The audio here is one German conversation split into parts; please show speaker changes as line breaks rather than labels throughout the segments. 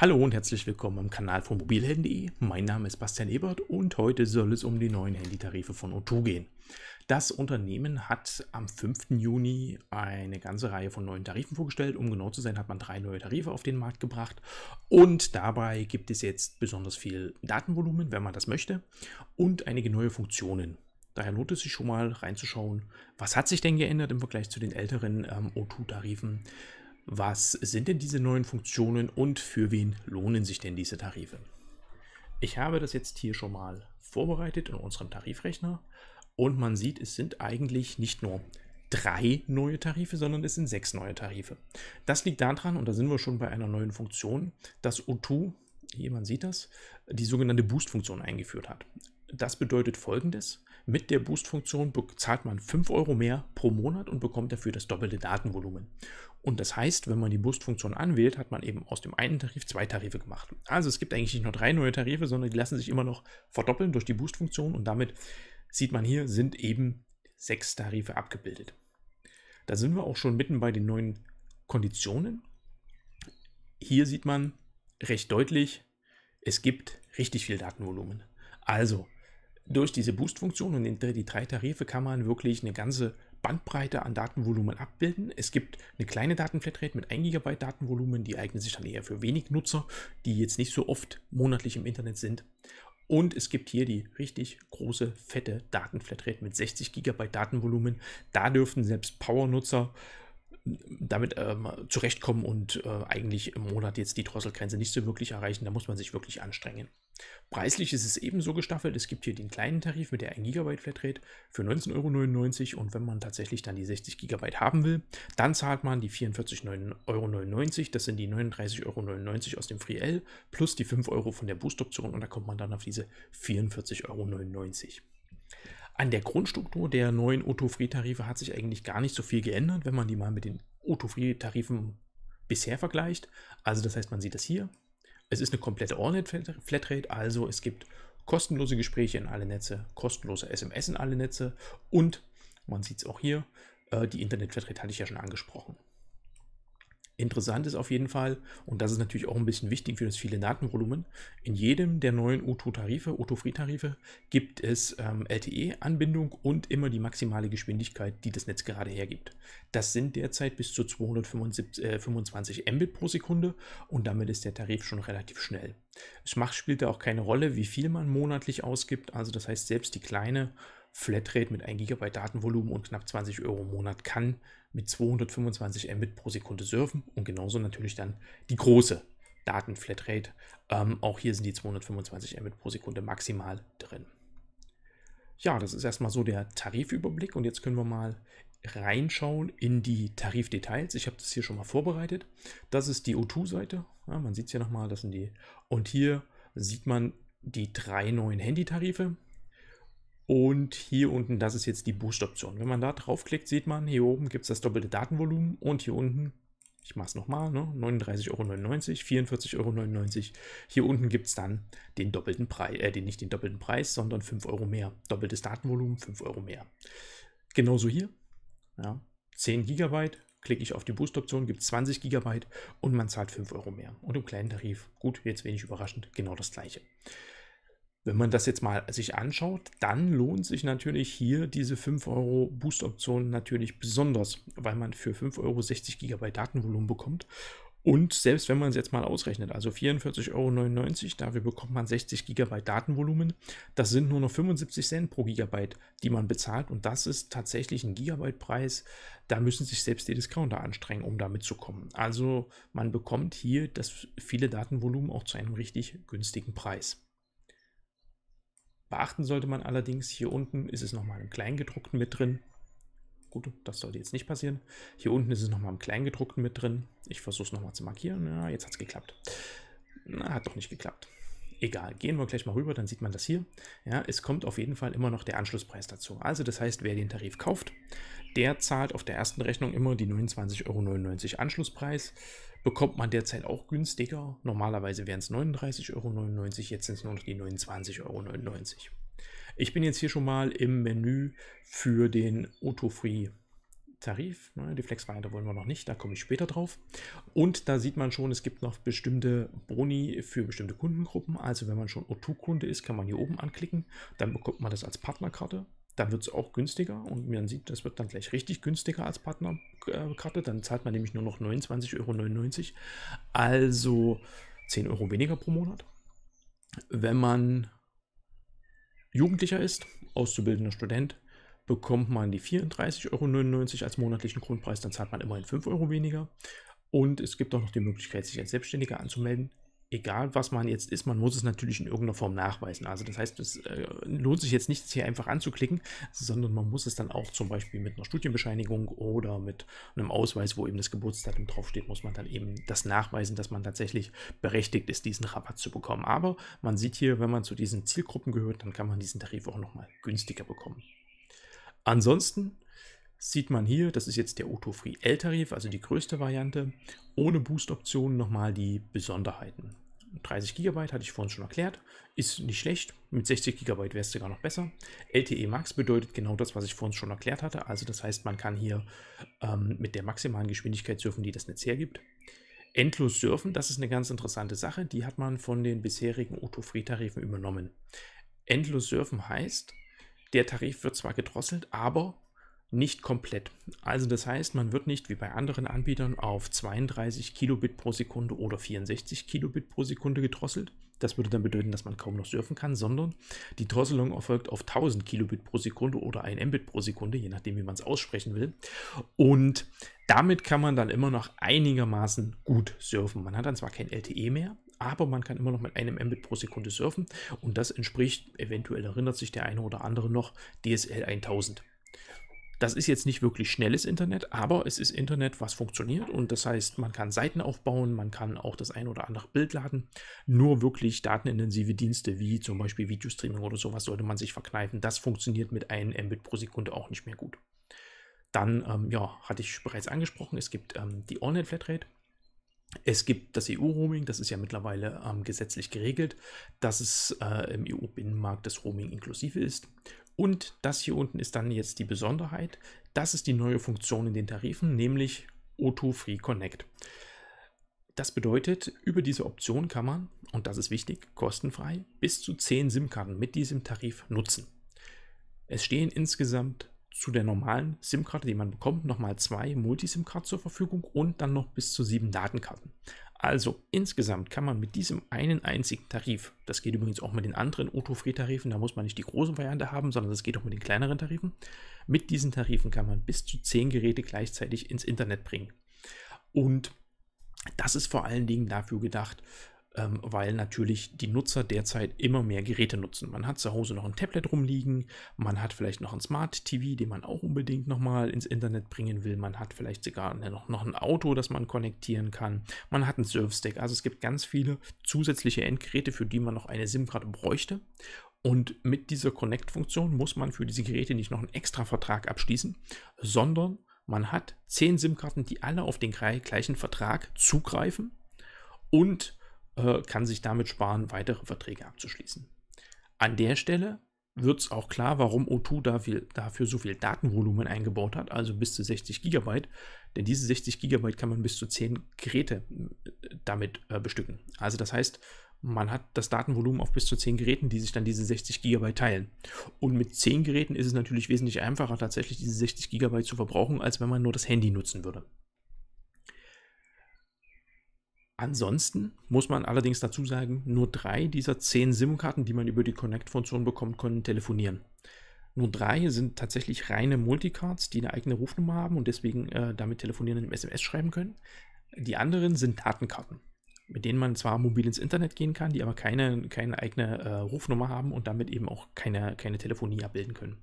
Hallo und herzlich willkommen am Kanal von mobilhelden.de. Mein Name ist Bastian Ebert und heute soll es um die neuen Handytarife von O2 gehen. Das Unternehmen hat am 5. Juni eine ganze Reihe von neuen Tarifen vorgestellt. Um genau zu sein, hat man drei neue Tarife auf den Markt gebracht. Und dabei gibt es jetzt besonders viel Datenvolumen, wenn man das möchte, und einige neue Funktionen. Daher lohnt es sich schon mal reinzuschauen, was hat sich denn geändert im Vergleich zu den älteren ähm, O2-Tarifen. Was sind denn diese neuen Funktionen und für wen lohnen sich denn diese Tarife? Ich habe das jetzt hier schon mal vorbereitet in unserem Tarifrechner und man sieht, es sind eigentlich nicht nur drei neue Tarife, sondern es sind sechs neue Tarife. Das liegt daran, und da sind wir schon bei einer neuen Funktion, dass O2, hier man sieht das, die sogenannte Boost-Funktion eingeführt hat. Das bedeutet folgendes. Mit der Boost-Funktion zahlt man 5 Euro mehr pro Monat und bekommt dafür das doppelte Datenvolumen. Und das heißt, wenn man die Boost-Funktion anwählt, hat man eben aus dem einen Tarif zwei Tarife gemacht. Also es gibt eigentlich nicht nur drei neue Tarife, sondern die lassen sich immer noch verdoppeln durch die Boost-Funktion und damit sieht man hier, sind eben sechs Tarife abgebildet. Da sind wir auch schon mitten bei den neuen Konditionen. Hier sieht man recht deutlich, es gibt richtig viel Datenvolumen. Also durch diese Boost-Funktion und die drei Tarife kann man wirklich eine ganze Bandbreite an Datenvolumen abbilden. Es gibt eine kleine Datenflatrate mit 1 GB Datenvolumen, die eignet sich dann eher für wenig Nutzer, die jetzt nicht so oft monatlich im Internet sind. Und es gibt hier die richtig große, fette Datenflatrate mit 60 GB Datenvolumen. Da dürften selbst Power-Nutzer äh, damit ähm, zurechtkommen und äh, eigentlich im Monat jetzt die Drosselgrenze nicht so wirklich erreichen. Da muss man sich wirklich anstrengen. Preislich ist es ebenso gestaffelt. Es gibt hier den kleinen Tarif mit der 1 GB Flatrate für 19,99 Euro und wenn man tatsächlich dann die 60 GB haben will, dann zahlt man die 44,99 Euro. Das sind die 39,99 Euro aus dem FreeL plus die 5 Euro von der Boost-Option und da kommt man dann auf diese 44,99 Euro. An der Grundstruktur der neuen Otto-Free-Tarife hat sich eigentlich gar nicht so viel geändert, wenn man die mal mit den Otto-Free-Tarifen bisher vergleicht. Also das heißt, man sieht das hier, es ist eine komplette all flatrate also es gibt kostenlose Gespräche in alle Netze, kostenlose SMS in alle Netze und, man sieht es auch hier, äh, die Internet-Flatrate hatte ich ja schon angesprochen. Interessant ist auf jeden Fall, und das ist natürlich auch ein bisschen wichtig für das viele Datenvolumen, in jedem der neuen u 2 tarife u O2-Free-Tarife, gibt es ähm, LTE-Anbindung und immer die maximale Geschwindigkeit, die das Netz gerade hergibt. Das sind derzeit bis zu 225 äh, Mbit pro Sekunde und damit ist der Tarif schon relativ schnell. Es macht, spielt da auch keine Rolle, wie viel man monatlich ausgibt, also das heißt, selbst die kleine Flatrate mit 1 GB Datenvolumen und knapp 20 Euro im Monat kann mit 225 Mbit pro Sekunde surfen und genauso natürlich dann die große Datenflatrate. Ähm, auch hier sind die 225 Mbit pro Sekunde maximal drin. Ja, das ist erstmal so der Tarifüberblick und jetzt können wir mal reinschauen in die Tarifdetails. Ich habe das hier schon mal vorbereitet. Das ist die O2-Seite. Ja, man sieht es hier nochmal, das sind die. Und hier sieht man die drei neuen Handytarife. Und hier unten, das ist jetzt die Boost-Option. Wenn man da draufklickt, sieht man, hier oben gibt es das doppelte Datenvolumen und hier unten, ich mache es nochmal, ne, 39,99 Euro, 44,99 Euro. Hier unten gibt es dann den doppelten Preis, äh, den, nicht den doppelten Preis, sondern 5 Euro mehr. Doppeltes Datenvolumen, 5 Euro mehr. Genauso hier, ja, 10 GB, klicke ich auf die Boost-Option, gibt es 20 GB und man zahlt 5 Euro mehr. Und im kleinen Tarif, gut, jetzt wenig überraschend, genau das gleiche. Wenn man das jetzt mal sich anschaut, dann lohnt sich natürlich hier diese 5 Euro Boost-Option natürlich besonders, weil man für 5 Euro 60 GB Datenvolumen bekommt. Und selbst wenn man es jetzt mal ausrechnet, also 44,99 Euro, dafür bekommt man 60 GB Datenvolumen. Das sind nur noch 75 Cent pro Gigabyte, die man bezahlt. Und das ist tatsächlich ein Gigabyte-Preis. Da müssen sich selbst die Discounter anstrengen, um damit zu kommen. Also man bekommt hier das viele Datenvolumen auch zu einem richtig günstigen Preis. Beachten sollte man allerdings, hier unten ist es nochmal im Kleingedruckten mit drin. Gut, das sollte jetzt nicht passieren. Hier unten ist es nochmal im Kleingedruckten mit drin. Ich versuche es nochmal zu markieren. Ja, jetzt hat es geklappt. Na, hat doch nicht geklappt. Egal, gehen wir gleich mal rüber, dann sieht man das hier. Ja, es kommt auf jeden Fall immer noch der Anschlusspreis dazu. Also das heißt, wer den Tarif kauft, der zahlt auf der ersten Rechnung immer die 29,99 Euro Anschlusspreis. Bekommt man derzeit auch günstiger. Normalerweise wären es 39,99 Euro, jetzt sind es nur noch die 29,99 Euro. Ich bin jetzt hier schon mal im Menü für den Otto Free Tarif. Ne? Die Flexvariante wollen wir noch nicht, da komme ich später drauf. Und da sieht man schon, es gibt noch bestimmte Boni für bestimmte Kundengruppen. Also wenn man schon O2-Kunde ist, kann man hier oben anklicken. Dann bekommt man das als Partnerkarte. Dann wird es auch günstiger und man sieht, das wird dann gleich richtig günstiger als Partnerkarte. Dann zahlt man nämlich nur noch 29,99 Euro. Also 10 Euro weniger pro Monat. Wenn man Jugendlicher ist, auszubildender Student, Bekommt man die 34,99 Euro als monatlichen Grundpreis, dann zahlt man immerhin 5 Euro weniger. Und es gibt auch noch die Möglichkeit, sich als Selbstständiger anzumelden. Egal, was man jetzt ist, man muss es natürlich in irgendeiner Form nachweisen. Also das heißt, es äh, lohnt sich jetzt nicht, es hier einfach anzuklicken, sondern man muss es dann auch zum Beispiel mit einer Studienbescheinigung oder mit einem Ausweis, wo eben das Geburtsdatum draufsteht, muss man dann eben das nachweisen, dass man tatsächlich berechtigt ist, diesen Rabatt zu bekommen. Aber man sieht hier, wenn man zu diesen Zielgruppen gehört, dann kann man diesen Tarif auch nochmal günstiger bekommen. Ansonsten sieht man hier, das ist jetzt der Otto Free L-Tarif, also die größte Variante, ohne Boost-Option nochmal die Besonderheiten. 30 GB hatte ich vorhin schon erklärt, ist nicht schlecht, mit 60 GB wäre es sogar noch besser. LTE Max bedeutet genau das, was ich vorhin schon erklärt hatte, also das heißt, man kann hier ähm, mit der maximalen Geschwindigkeit surfen, die das Netz hergibt. Endlos surfen, das ist eine ganz interessante Sache, die hat man von den bisherigen Otto Free Tarifen übernommen. Endlos surfen heißt, der Tarif wird zwar gedrosselt, aber nicht komplett. Also das heißt, man wird nicht wie bei anderen Anbietern auf 32 Kilobit pro Sekunde oder 64 Kilobit pro Sekunde gedrosselt. Das würde dann bedeuten, dass man kaum noch surfen kann, sondern die Drosselung erfolgt auf 1000 Kilobit pro Sekunde oder 1 Mbit pro Sekunde, je nachdem, wie man es aussprechen will. Und damit kann man dann immer noch einigermaßen gut surfen. Man hat dann zwar kein LTE mehr, aber man kann immer noch mit einem Mbit pro Sekunde surfen und das entspricht, eventuell erinnert sich der eine oder andere noch, DSL 1000. Das ist jetzt nicht wirklich schnelles Internet, aber es ist Internet, was funktioniert und das heißt, man kann Seiten aufbauen, man kann auch das ein oder andere Bild laden. Nur wirklich datenintensive Dienste wie zum Beispiel Videostreaming oder sowas sollte man sich verkneifen. Das funktioniert mit einem Mbit pro Sekunde auch nicht mehr gut. Dann, ähm, ja, hatte ich bereits angesprochen, es gibt ähm, die Online Flatrate. Es gibt das EU-Roaming, das ist ja mittlerweile ähm, gesetzlich geregelt, dass es äh, im EU-Binnenmarkt das Roaming inklusive ist. Und das hier unten ist dann jetzt die Besonderheit. Das ist die neue Funktion in den Tarifen, nämlich O2 Free Connect. Das bedeutet, über diese Option kann man, und das ist wichtig, kostenfrei bis zu 10 SIM-Karten mit diesem Tarif nutzen. Es stehen insgesamt zu der normalen SIM-Karte, die man bekommt, nochmal zwei Multisim-Karten zur Verfügung und dann noch bis zu sieben Datenkarten. Also insgesamt kann man mit diesem einen einzigen Tarif, das geht übrigens auch mit den anderen Otto-Free-Tarifen, da muss man nicht die großen Variante haben, sondern das geht auch mit den kleineren Tarifen, mit diesen Tarifen kann man bis zu zehn Geräte gleichzeitig ins Internet bringen. Und das ist vor allen Dingen dafür gedacht, ähm, weil natürlich die Nutzer derzeit immer mehr Geräte nutzen. Man hat zu Hause noch ein Tablet rumliegen, man hat vielleicht noch ein Smart TV, den man auch unbedingt nochmal ins Internet bringen will, man hat vielleicht sogar ne, noch, noch ein Auto, das man konnektieren kann, man hat einen Surfstack, also es gibt ganz viele zusätzliche Endgeräte, für die man noch eine SIM-Karte bräuchte. Und mit dieser Connect-Funktion muss man für diese Geräte nicht noch einen extra Vertrag abschließen, sondern man hat zehn SIM-Karten, die alle auf den gleichen Vertrag zugreifen und äh, kann sich damit sparen, weitere Verträge abzuschließen. An der Stelle wird es auch klar, warum O2 dafür, dafür, so viel Datenvolumen eingebaut hat, also bis zu 60 GB. Denn diese 60 GB kann man bis zu 10 Geräte äh, damit äh, bestücken. Also das heißt, man hat das Datenvolumen auf bis zu 10 Geräten, die sich dann diese 60 GB teilen. Und mit 10 Geräten ist es natürlich wesentlich einfacher, tatsächlich diese 60 GB zu verbrauchen, als wenn man nur das Handy nutzen würde. Ansonsten muss man allerdings dazu sagen, nur drei dieser zehn SIM-Karten, die man über die Connect-Funktion bekommen können telefonieren. Nur drei sind tatsächlich reine Multicards, die eine eigene Rufnummer haben und deswegen äh, damit telefonieren und SMS schreiben können. Die anderen sind Datenkarten mit denen man zwar mobil ins Internet gehen kann, die aber keine, keine eigene äh, Rufnummer haben und damit eben auch keine, keine Telefonie abbilden können.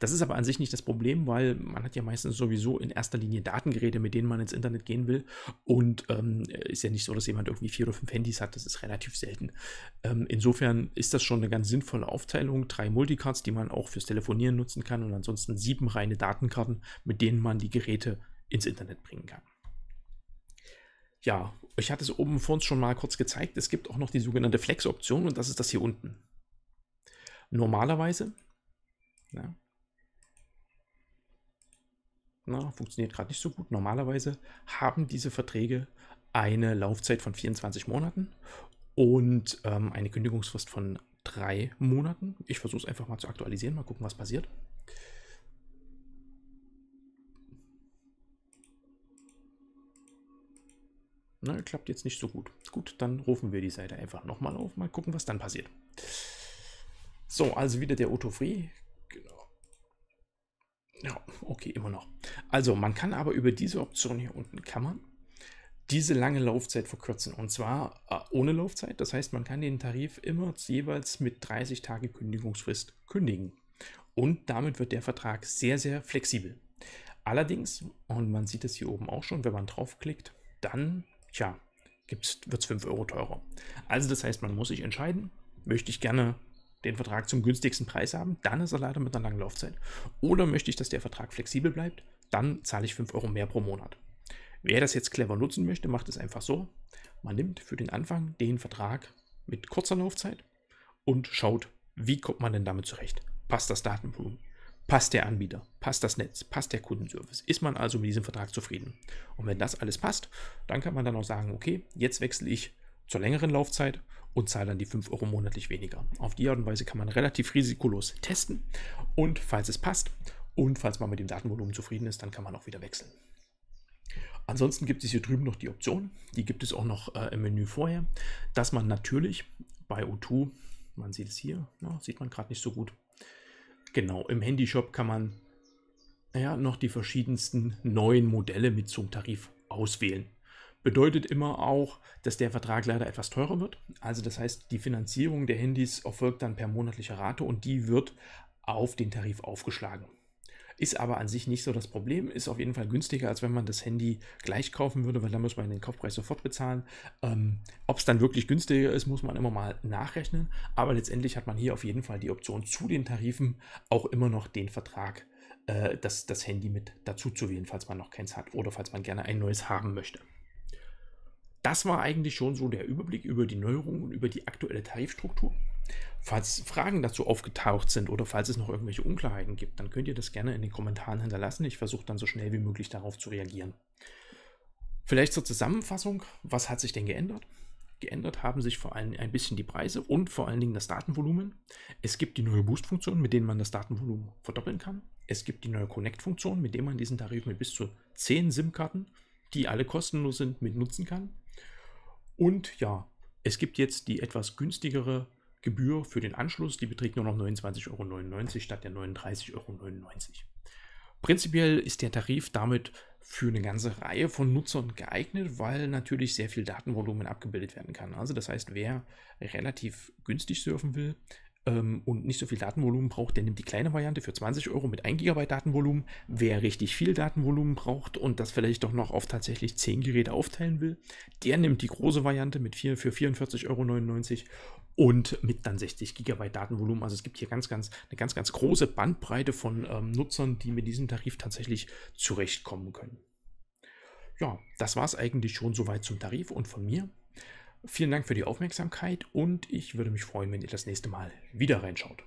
Das ist aber an sich nicht das Problem, weil man hat ja meistens sowieso in erster Linie Datengeräte, mit denen man ins Internet gehen will. Und ähm, ist ja nicht so, dass jemand irgendwie vier oder fünf Handys hat, das ist relativ selten. Ähm, insofern ist das schon eine ganz sinnvolle Aufteilung. Drei Multicards, die man auch fürs Telefonieren nutzen kann und ansonsten sieben reine Datenkarten, mit denen man die Geräte ins Internet bringen kann. Ja, ich hatte es oben vor uns schon mal kurz gezeigt. Es gibt auch noch die sogenannte Flex-Option und das ist das hier unten. Normalerweise, ja, ne? na, funktioniert gerade nicht so gut. Normalerweise haben diese Verträge eine Laufzeit von 24 Monaten und ähm, eine Kündigungsfrist von drei Monaten. Ich versuche es einfach mal zu aktualisieren, mal gucken, was passiert. Na, klappt jetzt nicht so gut. Gut, dann rufen wir die Seite einfach nochmal auf, mal gucken, was dann passiert. So, also wieder der Otto Free. Genau. Ja, okay, immer noch. Also, man kann aber über diese Option hier unten kann diese lange Laufzeit verkürzen. Und zwar äh, ohne Laufzeit. Das heißt, man kann den Tarif immer jeweils mit 30 Tage Kündigungsfrist kündigen. Und damit wird der Vertrag sehr, sehr flexibel. Allerdings, und man sieht es hier oben auch schon, wenn man draufklickt, dann tja, wird es 5 Euro teurer. Also das heißt, man muss sich entscheiden, möchte ich gerne den Vertrag zum günstigsten Preis haben, dann ist er leider mit einer langen Laufzeit. Oder möchte ich, dass der Vertrag flexibel bleibt, dann zahle ich 5 Euro mehr pro Monat. Wer das jetzt clever nutzen möchte, macht es einfach so. Man nimmt für den Anfang den Vertrag mit kurzer Laufzeit und schaut, wie kommt man denn damit zurecht. Passt das Datenvolumen? passt der Anbieter, passt das Netz, passt der Kundenservice. Ist man also mit diesem Vertrag zufrieden? Und wenn das alles passt, dann kann man dann auch sagen, okay, jetzt wechsle ich zur längeren Laufzeit und zahle dann die 5 Euro monatlich weniger. Auf die Art und Weise kann man relativ risikolos testen und falls es passt und falls man mit dem Datenvolumen zufrieden ist, dann kann man auch wieder wechseln. Ansonsten gibt es hier drüben noch die Option, die gibt es auch noch äh, im Menü vorher, dass man natürlich bei O2, man sieht es hier, na, ne, sieht man gerade nicht so gut, Genau, im Handyshop kann man ja, noch die verschiedensten neuen Modelle mit zum Tarif auswählen. Bedeutet immer auch, dass der Vertrag leider etwas teurer wird. Also das heißt, die Finanzierung der Handys erfolgt dann per monatlicher Rate und die wird auf den Tarif aufgeschlagen. Ist aber an sich nicht so das Problem, ist auf jeden Fall günstiger, als wenn man das Handy gleich kaufen würde, weil dann muss man den Kaufpreis sofort bezahlen. Ähm, Ob es dann wirklich günstiger ist, muss man immer mal nachrechnen. Aber letztendlich hat man hier auf jeden Fall die Option zu den Tarifen auch immer noch den Vertrag, äh, das, das Handy mit dazu zu wählen, falls man noch keins hat oder falls man gerne ein neues haben möchte. Das war eigentlich schon so der Überblick über die Neuerungen und über die aktuelle Tarifstruktur. Falls Fragen dazu aufgetaucht sind oder falls es noch irgendwelche Unklarheiten gibt, dann könnt ihr das gerne in den Kommentaren hinterlassen. Ich versuche dann so schnell wie möglich darauf zu reagieren. Vielleicht zur Zusammenfassung, was hat sich denn geändert? Geändert haben sich vor allem ein bisschen die Preise und vor allen Dingen das Datenvolumen. Es gibt die neue Boost-Funktion, mit denen man das Datenvolumen verdoppeln kann. Es gibt die neue Connect-Funktion, mit der man diesen Tarif mit bis zu 10 SIM-Karten, die alle kostenlos sind, mit nutzen kann. Und ja, es gibt jetzt die etwas günstigere Gebühr für den Anschluss, die beträgt nur noch 29,99 Euro statt der 39,99 Euro. Prinzipiell ist der Tarif damit für eine ganze Reihe von Nutzern geeignet, weil natürlich sehr viel Datenvolumen abgebildet werden kann. Also das heißt, wer relativ günstig surfen will, ähm, und nicht so viel Datenvolumen braucht, der nimmt die kleine Variante für 20 Euro mit 1 GB Datenvolumen. Wer richtig viel Datenvolumen braucht und das vielleicht doch noch auf tatsächlich 10 Geräte aufteilen will, der nimmt die große Variante mit 4 für 44,99 Euro und mit dann 60 GB Datenvolumen. Also es gibt hier ganz, ganz, eine ganz, ganz große Bandbreite von ähm, Nutzern, die mit diesem Tarif tatsächlich zurechtkommen können. Ja, das war es eigentlich schon soweit zum Tarif und von mir. Vielen Dank für die Aufmerksamkeit und ich würde mich freuen, wenn ihr das nächste Mal wieder reinschaut.